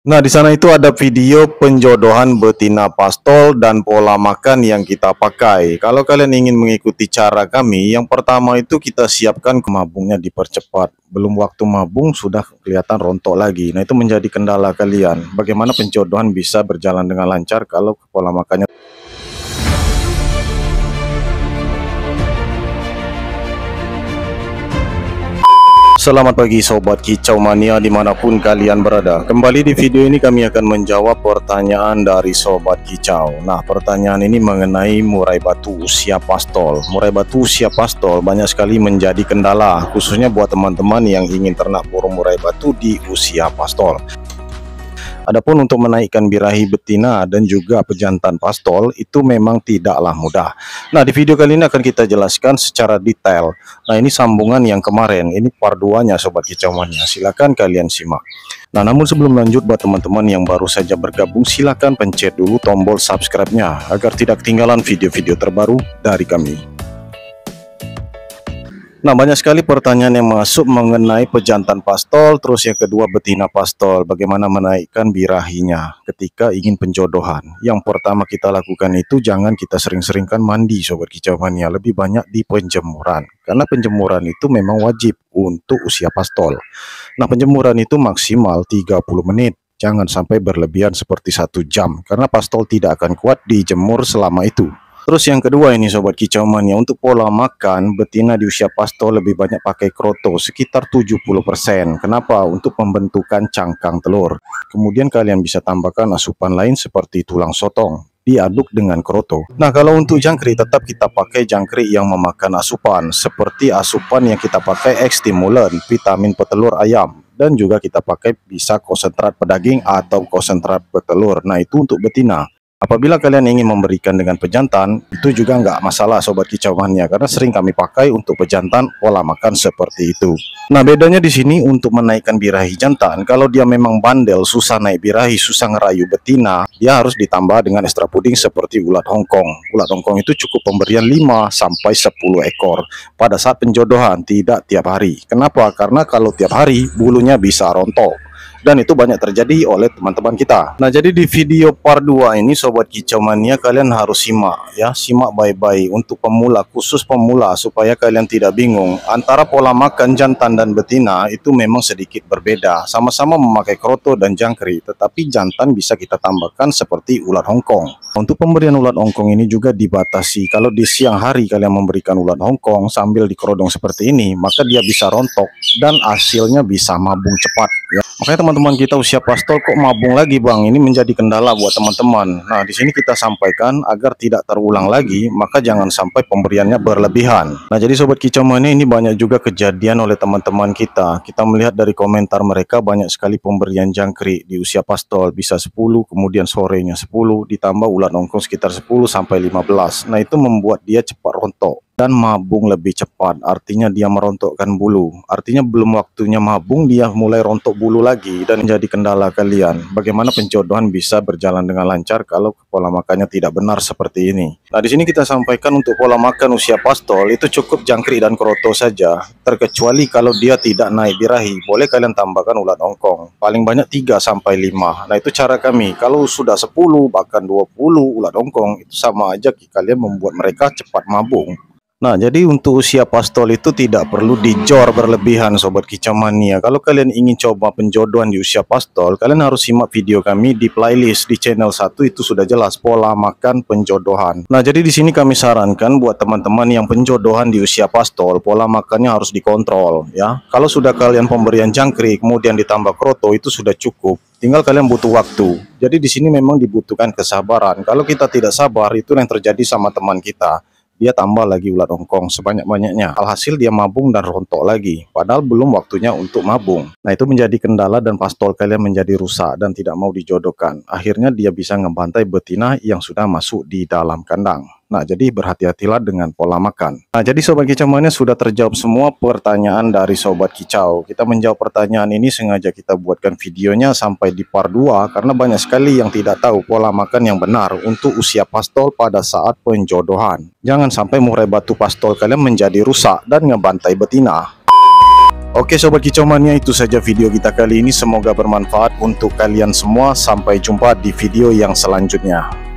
Nah, di sana itu ada video penjodohan betina pastol dan pola makan yang kita pakai. Kalau kalian ingin mengikuti cara kami, yang pertama itu kita siapkan kemabungnya dipercepat. Belum waktu mabung sudah kelihatan rontok lagi. Nah, itu menjadi kendala kalian. Bagaimana penjodohan bisa berjalan dengan lancar kalau pola makannya Selamat pagi Sobat Kicau Mania dimanapun kalian berada Kembali di video ini kami akan menjawab pertanyaan dari Sobat Kicau Nah pertanyaan ini mengenai murai batu usia pastol Murai batu usia pastol banyak sekali menjadi kendala Khususnya buat teman-teman yang ingin ternak burung murai batu di usia pastol Adapun untuk menaikkan birahi betina dan juga pejantan pastol itu memang tidaklah mudah. Nah, di video kali ini akan kita jelaskan secara detail. Nah, ini sambungan yang kemarin, ini part sobat kicauannya. Silakan kalian simak. Nah, namun sebelum lanjut buat teman-teman yang baru saja bergabung, silakan pencet dulu tombol subscribe-nya agar tidak ketinggalan video-video terbaru dari kami. Nah banyak sekali pertanyaan yang masuk mengenai pejantan pastol, terus yang kedua betina pastol, bagaimana menaikkan birahinya ketika ingin penjodohan. Yang pertama kita lakukan itu jangan kita sering-seringkan mandi sobat kicauannya, lebih banyak di penjemuran. Karena penjemuran itu memang wajib untuk usia pastol. Nah penjemuran itu maksimal 30 menit. Jangan sampai berlebihan seperti satu jam, karena pastol tidak akan kuat dijemur selama itu. Terus yang kedua ini sobat kicau mania ya. untuk pola makan betina di usia pasto lebih banyak pakai kroto sekitar 70%. Kenapa? Untuk pembentukan cangkang telur. Kemudian kalian bisa tambahkan asupan lain seperti tulang sotong, diaduk dengan kroto. Nah, kalau untuk jangkrik tetap kita pakai jangkrik yang memakan asupan seperti asupan yang kita pakai ekstimulan, vitamin petelur ayam dan juga kita pakai bisa konsentrat pedaging atau konsentrat petelur. Nah, itu untuk betina. Apabila kalian ingin memberikan dengan pejantan, itu juga nggak masalah sobat kicauannya karena sering kami pakai untuk pejantan pola makan seperti itu. Nah bedanya di sini untuk menaikkan birahi jantan, kalau dia memang bandel, susah naik birahi, susah ngerayu betina, dia harus ditambah dengan ekstra puding seperti ulat Hongkong. Ulat Hongkong itu cukup pemberian 5 sampai 10 ekor pada saat penjodohan, tidak tiap hari. Kenapa? Karena kalau tiap hari bulunya bisa rontok dan itu banyak terjadi oleh teman-teman kita nah jadi di video part 2 ini sobat kicau mania kalian harus simak ya simak baik-baik untuk pemula khusus pemula supaya kalian tidak bingung antara pola makan jantan dan betina itu memang sedikit berbeda sama-sama memakai kroto dan jangkrik tetapi jantan bisa kita tambahkan seperti ulat hongkong untuk pemberian ulat hongkong ini juga dibatasi kalau di siang hari kalian memberikan ulat hongkong sambil dikerodong seperti ini maka dia bisa rontok dan hasilnya bisa mabung cepat ya. makanya teman teman-teman kita usia pastol kok mabung lagi Bang. Ini menjadi kendala buat teman-teman. Nah, di sini kita sampaikan agar tidak terulang lagi, maka jangan sampai pemberiannya berlebihan. Nah, jadi sobat kicau mania ini banyak juga kejadian oleh teman-teman kita. Kita melihat dari komentar mereka banyak sekali pemberian jangkrik di usia pastol bisa 10, kemudian sorenya 10 ditambah ulat nongkrong sekitar 10 sampai 15. Nah, itu membuat dia cepat rontok dan mabung lebih cepat artinya dia merontokkan bulu artinya belum waktunya mabung dia mulai rontok bulu lagi dan menjadi kendala kalian bagaimana penjodohan bisa berjalan dengan lancar kalau pola makannya tidak benar seperti ini nah di sini kita sampaikan untuk pola makan usia pastol itu cukup jangkrik dan kroto saja terkecuali kalau dia tidak naik birahi boleh kalian tambahkan ulat ongkong. paling banyak 3 sampai 5 nah itu cara kami kalau sudah 10 bahkan 20 ulat ongkong itu sama aja kalian membuat mereka cepat mabung Nah, jadi untuk usia pastol itu tidak perlu dijor berlebihan sobat kicamania. Kalau kalian ingin coba penjodohan di usia pastol, kalian harus simak video kami di playlist di channel 1 itu sudah jelas pola makan penjodohan. Nah, jadi di sini kami sarankan buat teman-teman yang penjodohan di usia pastol, pola makannya harus dikontrol ya. Kalau sudah kalian pemberian jangkrik kemudian ditambah kroto itu sudah cukup tinggal kalian butuh waktu. Jadi di sini memang dibutuhkan kesabaran. Kalau kita tidak sabar, itu yang terjadi sama teman kita dia tambah lagi ulat ongkong sebanyak-banyaknya. Alhasil dia mabung dan rontok lagi, padahal belum waktunya untuk mabung. Nah itu menjadi kendala dan pastol kalian menjadi rusak dan tidak mau dijodohkan. Akhirnya dia bisa ngebantai betina yang sudah masuk di dalam kandang. Nah, jadi berhati-hatilah dengan pola makan. Nah, jadi Sobat Kicau Mania sudah terjawab semua pertanyaan dari Sobat Kicau. Kita menjawab pertanyaan ini sengaja kita buatkan videonya sampai di part 2 karena banyak sekali yang tidak tahu pola makan yang benar untuk usia pastol pada saat penjodohan. Jangan sampai murai batu pastol kalian menjadi rusak dan ngebantai betina. Oke Sobat kicau mania itu saja video kita kali ini semoga bermanfaat untuk kalian semua sampai jumpa di video yang selanjutnya